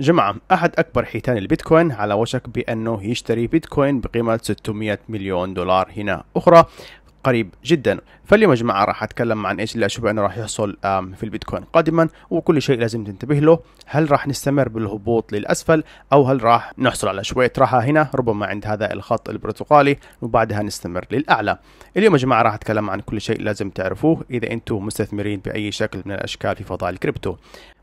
جمعة أحد أكبر حيتان البيتكوين على وشك بأنه يشتري بيتكوين بقيمة 600 مليون دولار هنا أخرى قريب جدا فاليوم يا جماعه راح اتكلم عن ايش اللي اشوفه انه راح يحصل في البيتكوين قادما وكل شيء لازم تنتبه له هل راح نستمر بالهبوط للاسفل او هل راح نحصل على شويه راحه هنا ربما عند هذا الخط البرتقالي وبعدها نستمر للاعلى اليوم يا جماعه راح اتكلم عن كل شيء لازم تعرفوه اذا انتم مستثمرين باي شكل من الاشكال في فضاء الكريبتو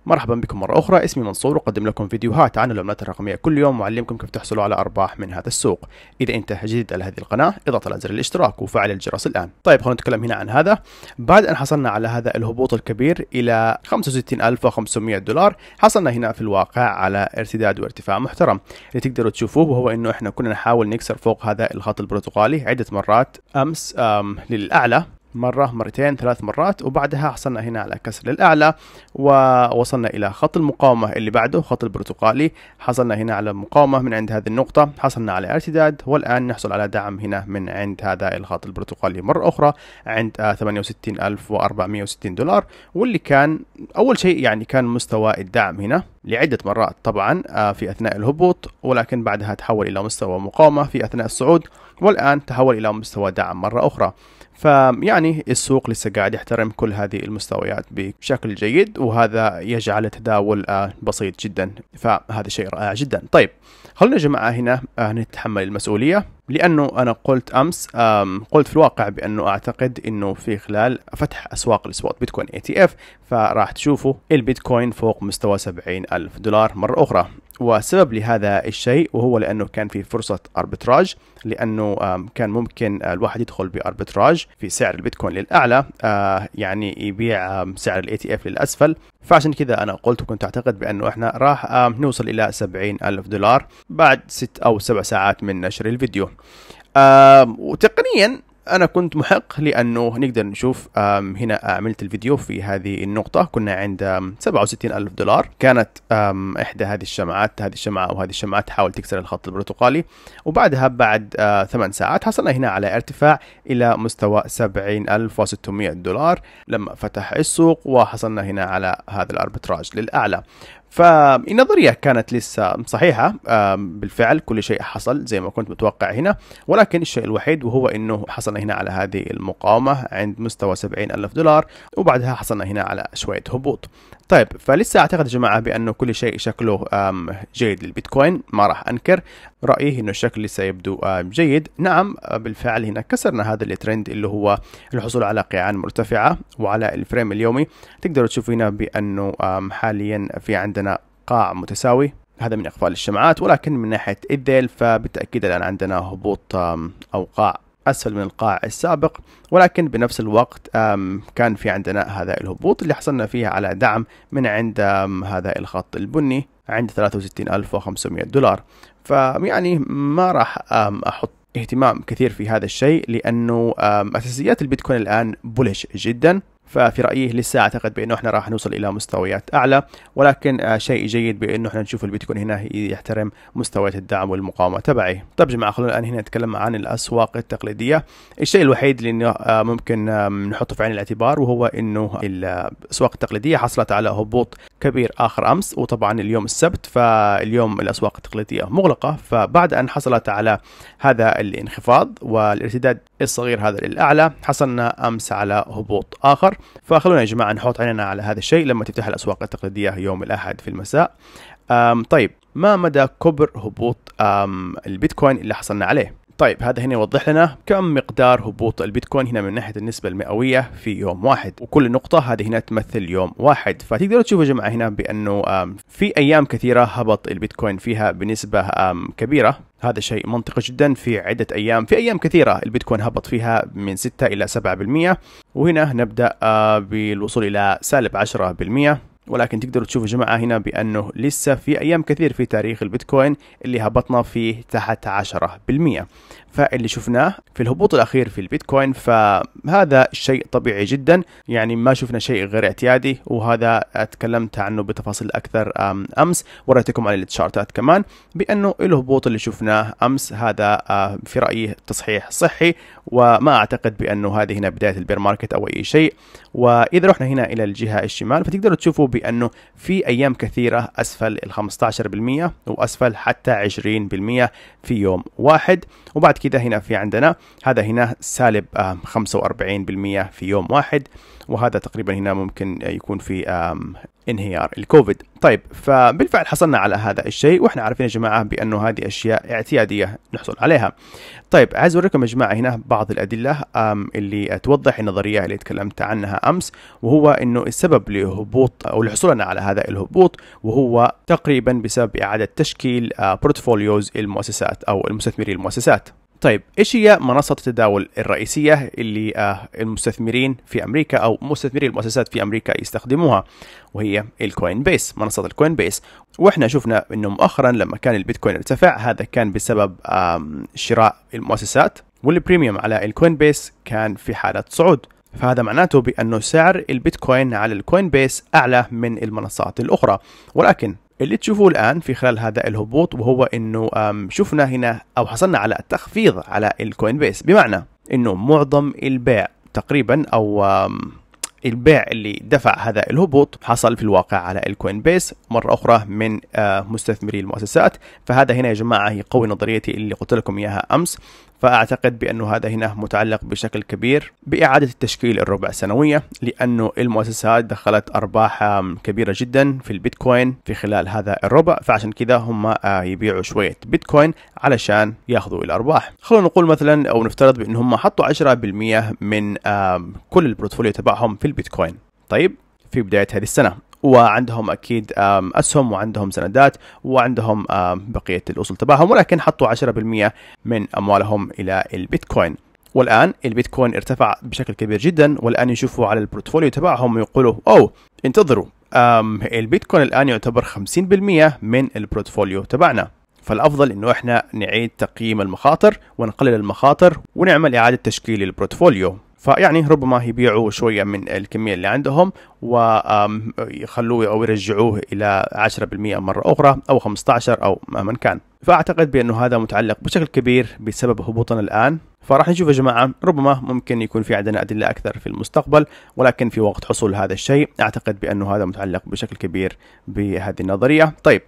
مرحبا بكم مرة أخرى اسمي منصور أقدم لكم فيديوهات عن العملات الرقمية كل يوم وأعلمكم كيف تحصلوا على أرباح من هذا السوق إذا أنت جديد على هذه القناة اضغط على زر الاشتراك وفعل الجرس الآن طيب خلونا نتكلم هنا عن هذا بعد أن حصلنا على هذا الهبوط الكبير إلى 65500 دولار حصلنا هنا في الواقع على ارتداد وارتفاع محترم اللي تقدروا تشوفوه وهو أنه إحنا كنا نحاول نكسر فوق هذا الخط البرتقالي عدة مرات أمس أم للأعلى مرة مرتين ثلاث مرات وبعدها حصلنا هنا على كسر للأعلى ووصلنا إلى خط المقاومة اللي بعده خط البرتقالي حصلنا هنا على مقاومة من عند هذه النقطة حصلنا على ارتداد والآن نحصل على دعم هنا من عند هذا الخط البرتقالي مرة أخرى عند 68460 آه، دولار واللي كان أول شيء يعني كان مستوى الدعم هنا لعدة مرات طبعا آه، في أثناء الهبوط ولكن بعدها تحول إلى مستوى مقاومة في أثناء الصعود والآن تحول إلى مستوى دعم مرة أخرى فيعني السوق لسه قاعد يحترم كل هذه المستويات بشكل جيد وهذا يجعل التداول آه، بسيط جدا فهذا شيء رائع جدا طيب خلونا جماعة هنا آه، نتحمل المسؤولية لانه انا قلت امس أم قلت في الواقع بانه اعتقد انه في خلال فتح اسواق السبوت بيتكوين اي تي اف فراح تشوفوا البيتكوين فوق مستوى 70 الف دولار مره اخرى والسبب لهذا الشيء وهو لانه كان في فرصه اربتراج لانه كان ممكن الواحد يدخل باربتراج في سعر البيتكوين للاعلى آه، يعني يبيع سعر الاي تي اف للاسفل فعشان كذا أنا قلت وكنت أعتقد بأنه إحنا راح آه، نوصل إلى 70 ألف دولار بعد ست أو سبع ساعات من نشر الفيديو آه، وتقنيا انا كنت محق لانه نقدر نشوف هنا آه، عملت الفيديو في هذه النقطه كنا عند 67 الف دولار كانت احدى هذه الشمعات هذه الشمعه او هذه الشمعات تحاول تكسر الخط البرتقالي وبعدها بعد 8 آه، ساعات حصلنا هنا على ارتفاع الى مستوى 70600 دولار لما فتح السوق وحصلنا هنا على هذا الاربتراج للاعلى فالنظرية كانت لسه صحيحة بالفعل كل شيء حصل زي ما كنت متوقع هنا ولكن الشيء الوحيد وهو أنه حصلنا هنا على هذه المقاومة عند مستوى 70 ألف دولار وبعدها حصلنا هنا على شوية هبوط طيب فلسه أعتقد يا جماعة بأنه كل شيء شكله جيد للبيتكوين ما راح أنكر رأيه أنه الشكل سيبدو آه، جيد نعم آه، بالفعل هنا كسرنا هذا الترند اللي هو الحصول على قيعان مرتفعة وعلى الفريم اليومي تقدروا تشوفوا هنا بأنه حاليا في عندنا قاع متساوي هذا من إقفال الشمعات ولكن من ناحية الذيل فبالتأكيد الآن عندنا هبوط أو قاع أسفل من القاع السابق ولكن بنفس الوقت كان في عندنا هذا الهبوط اللي حصلنا فيه على دعم من عند هذا الخط البني عند 63500 دولار فيعني ما راح أحط اهتمام كثير في هذا الشيء لانه اساسيات البيتكوين الان بولش جدا ففي رايي لسه اعتقد بانه احنا راح نوصل الى مستويات اعلى ولكن آه، شيء جيد بانه احنا نشوف البيتكوين هنا يحترم مستويات الدعم والمقاومه تبعي طب جماعه خلونا الان هنا نتكلم عن الاسواق التقليديه الشيء الوحيد اللي آه، ممكن آه، نحطه في عين الاعتبار وهو انه الاسواق التقليديه حصلت على هبوط كبير اخر امس وطبعا اليوم السبت فاليوم الاسواق التقليديه مغلقه فبعد ان حصلت على هذا الانخفاض والارتداد الصغير هذا للاعلى حصلنا امس على هبوط اخر فخلونا يا جماعه نحط عيننا على هذا الشيء لما تفتح الاسواق التقليديه يوم الاحد في المساء طيب ما مدى كبر هبوط البيتكوين اللي حصلنا عليه طيب هذا هنا يوضح لنا كم مقدار هبوط البيتكوين هنا من ناحيه النسبه المئويه في يوم واحد وكل نقطه هذه هنا تمثل يوم واحد فتقدروا تشوفوا يا جماعه هنا بانه في ايام كثيره هبط البيتكوين فيها بنسبه كبيره هذا شيء منطقي جدا في عدة أيام في أيام كثيرة البيتكوين هبط فيها من 6 إلى 7% وهنا نبدأ آه، بالوصول إلى سالب 10% ولكن تقدروا تشوفوا جماعة هنا بأنه لسه في أيام كثير في تاريخ البيتكوين اللي هبطنا فيه تحت عشرة بالمية فاللي شفناه في الهبوط الأخير في البيتكوين فهذا شيء طبيعي جدا يعني ما شفنا شيء غير اعتيادي وهذا تكلمت عنه بتفاصيل أكثر أمس وريتكم على التشارتات كمان بأنه الهبوط اللي شفناه أمس هذا آه، في رأيي تصحيح صحي وما أعتقد بأنه هذه هنا بداية البير ماركت أو أي شيء وإذا رحنا هنا إلى الجهة الشمال فتقدروا تشوفوا بأنه في أيام كثيرة أسفل ال 15% وأسفل حتى 20% في يوم واحد وبعد تقسيمات كده هنا في عندنا هذا هنا سالب 45% في يوم واحد وهذا تقريبا هنا ممكن يكون في انهيار الكوفيد طيب فبالفعل حصلنا على هذا الشيء واحنا عارفين يا جماعه بانه هذه اشياء اعتياديه نحصل عليها طيب عايز اوريكم يا جماعه هنا بعض الادله اللي توضح النظريه اللي تكلمت عنها امس وهو انه السبب لهبوط او لحصولنا على هذا الهبوط وهو تقريبا بسبب اعاده تشكيل بورتفوليوز آه، المؤسسات او المستثمرين المؤسسات طيب ايش هي منصة التداول الرئيسية اللي آه، المستثمرين في امريكا او مستثمري المؤسسات في امريكا يستخدموها وهي الكوين بيس منصة الكوين بيس واحنا شفنا انه مؤخرا لما كان البيتكوين ارتفع هذا كان بسبب شراء المؤسسات والبريميوم على الكوين بيس كان في حالة صعود فهذا معناته بأنه سعر البيتكوين على الكوين بيس أعلى من المنصات الأخرى ولكن اللي تشوفوه الآن في خلال هذا الهبوط وهو أنه شفنا هنا أو حصلنا على تخفيض على الكوين بيس بمعنى أنه معظم البيع تقريبا أو البيع اللي دفع هذا الهبوط حصل في الواقع على الكوين بيس مرة أخرى من آه، مستثمري المؤسسات فهذا هنا يا جماعة يقوي نظريتي اللي قلت لكم إياها أمس فأعتقد بأنه هذا هنا متعلق بشكل كبير بإعادة التشكيل الربع سنوية لأنه المؤسسات دخلت أرباح كبيرة جدا في البيتكوين في خلال هذا الربع فعشان كذا هم آه، يبيعوا شوية بيتكوين علشان ياخذوا الأرباح خلونا نقول مثلا أو نفترض بأنهم هم حطوا 10% من كل البروتفوليو تبعهم في البيتكوين طيب في بداية هذه السنة وعندهم اكيد اسهم وعندهم سندات وعندهم بقيه الاصول تبعهم ولكن حطوا 10% من اموالهم الى البيتكوين والان البيتكوين ارتفع بشكل كبير جدا والان يشوفوا على البورتفوليو تبعهم ويقولوا او انتظروا البيتكوين الان يعتبر 50% من البورتفوليو تبعنا فالافضل انه احنا نعيد تقييم المخاطر ونقلل المخاطر ونعمل اعاده تشكيل البورتفوليو فيعني ربما يبيعوا شويه من الكميه اللي عندهم ويخلوه او يرجعوه الى 10% مره اخرى او 15 او ما كان فاعتقد بانه هذا متعلق بشكل كبير بسبب هبوطنا الان فراح نشوف يا جماعه ربما ممكن يكون في عندنا ادله اكثر في المستقبل ولكن في وقت حصول هذا الشيء اعتقد بانه هذا متعلق بشكل كبير بهذه النظريه طيب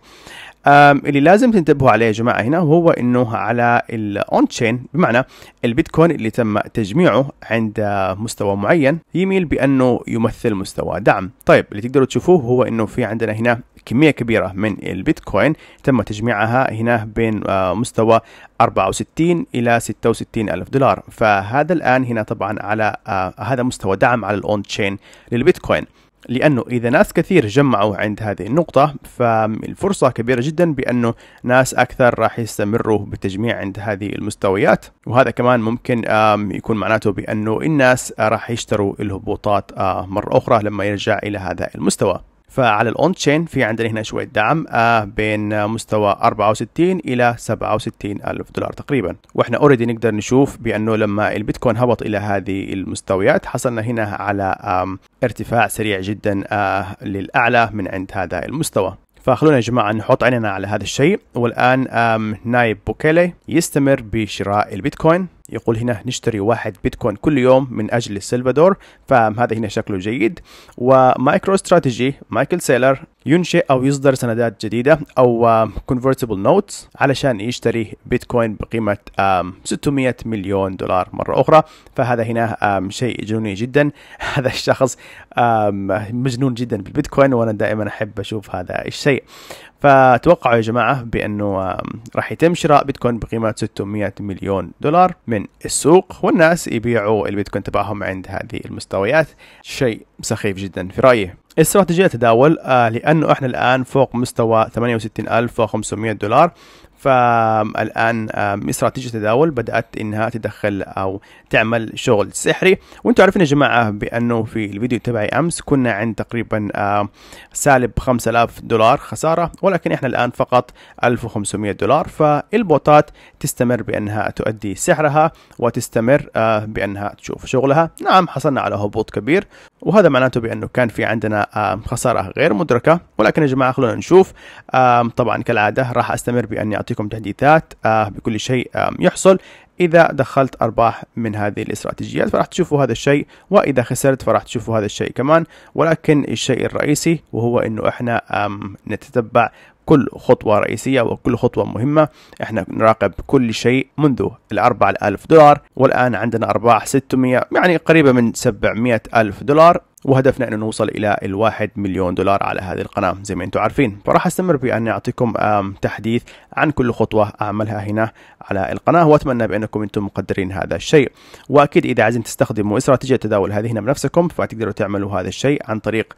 اللي لازم تنتبهوا عليه يا جماعه هنا وهو انه على الاون تشين بمعنى البيتكوين اللي تم تجميعه عند مستوى معين يميل بانه يمثل مستوى دعم طيب اللي تقدروا تشوفوه هو انه في عندنا هنا كمية كبيرة من البيتكوين تم تجميعها هنا بين آه، مستوى 64 إلى 66 ألف دولار فهذا الآن هنا طبعا على آه، هذا مستوى دعم على الأون تشين للبيتكوين لأنه إذا ناس كثير جمعوا عند هذه النقطة فالفرصة كبيرة جدا بأنه ناس أكثر راح يستمروا بالتجميع عند هذه المستويات وهذا كمان ممكن يكون معناته بأنه الناس راح يشتروا الهبوطات آه، مرة أخرى لما يرجع إلى هذا المستوى فعلى الاون تشين في عندنا هنا شويه دعم آه، بين مستوى 64 الى 67 الف دولار تقريبا واحنا اوريدي نقدر نشوف بانه لما البيتكوين هبط الى هذه المستويات حصلنا هنا على ارتفاع سريع جدا آه، للاعلى من عند هذا المستوى فخلونا يا جماعة نحط عيننا على هذا الشيء والآن نايب بوكيلي يستمر بشراء البيتكوين يقول هنا نشتري واحد بيتكوين كل يوم من أجل السلفادور فهذا هنا شكله جيد ومايكرو استراتيجي مايكل سيلر ينشئ أو يصدر سندات جديدة أو كونفرتبل نوتس علشان يشتري بيتكوين بقيمة 600 مليون دولار مرة أخرى فهذا هنا شيء جنوني جدا هذا الشخص مجنون جدا بالبيتكوين وأنا دائما أحب أشوف هذا الشيء فتوقعوا يا جماعة بأنه راح يتم شراء بيتكوين بقيمة 600 مليون دولار من السوق والناس يبيعوا البيتكوين تبعهم عند هذه المستويات شيء سخيف جدا في رأيي استراتيجية تداول آه، لأنه احنا الآن فوق مستوى 68500 دولار فالان استراتيجيه التداول بدات انها تدخل او تعمل شغل سحري وانتم عارفين يا جماعه بانه في الفيديو تبعي امس كنا عند تقريبا سالب 5000 دولار خساره ولكن احنا الان فقط 1500 دولار فالبوتات تستمر بانها تؤدي سحرها وتستمر آه، بانها تشوف شغلها نعم حصلنا على هبوط كبير وهذا معناته بانه كان في عندنا خساره غير مدركه ولكن يا جماعه خلونا نشوف طبعا كالعاده راح استمر باني اعطي يعطيكم تحديثات آه، بكل شيء آه، يحصل إذا دخلت أرباح من هذه الاستراتيجيات فراح تشوفوا هذا الشيء وإذا خسرت فراح تشوفوا هذا الشيء كمان ولكن الشيء الرئيسي وهو إنه إحنا نتتبع كل خطوة رئيسية وكل خطوة مهمة احنا نراقب كل شيء منذ الاربع ألف دولار والآن عندنا أرباح 600 يعني قريبة من 700 ألف دولار وهدفنا انه نوصل الى الواحد مليون دولار على هذه القناه زي ما انتم عارفين فراح استمر بان اعطيكم تحديث عن كل خطوه اعملها هنا على القناه واتمنى بانكم انتم مقدرين هذا الشيء واكيد اذا عايزين تستخدموا استراتيجيه تداول هذه هنا بنفسكم فتقدروا تعملوا هذا الشيء عن طريق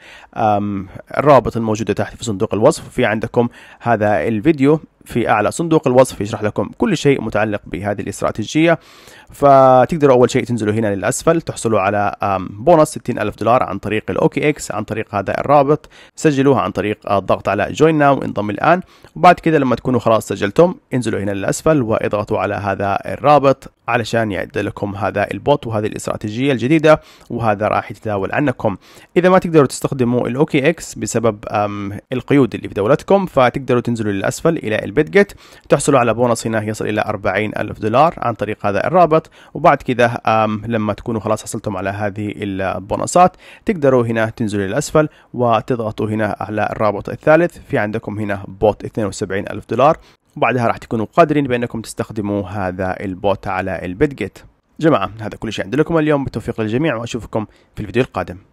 الرابط الموجودة تحت في صندوق الوصف في عندكم هذا الفيديو في أعلى صندوق الوصف يشرح لكم كل شيء متعلق بهذه الاستراتيجية فتقدروا أول شيء تنزلوا هنا للأسفل تحصلوا على بونص 60 ألف دولار عن طريق الأوكي إكس عن طريق هذا الرابط سجلوها عن طريق الضغط على جوين ناو انضم الآن وبعد كده لما تكونوا خلاص سجلتم انزلوا هنا للأسفل واضغطوا على هذا الرابط علشان يعد لكم هذا البوت وهذه الاستراتيجية الجديدة وهذا راح يتداول عنكم إذا ما تقدروا تستخدموا الأوكي إكس بسبب القيود اللي في دولتكم فتقدروا تنزلوا للأسفل إلى جيت تحصلوا على بونص هنا يصل إلى 40 ألف دولار عن طريق هذا الرابط وبعد كذا لما تكونوا خلاص حصلتم على هذه البونصات تقدروا هنا تنزلوا للأسفل وتضغطوا هنا على الرابط الثالث في عندكم هنا بوت 72 ألف دولار وبعدها راح تكونوا قادرين بأنكم تستخدموا هذا البوت على البيت جماعة هذا كل شيء عندي لكم اليوم بالتوفيق للجميع وأشوفكم في الفيديو القادم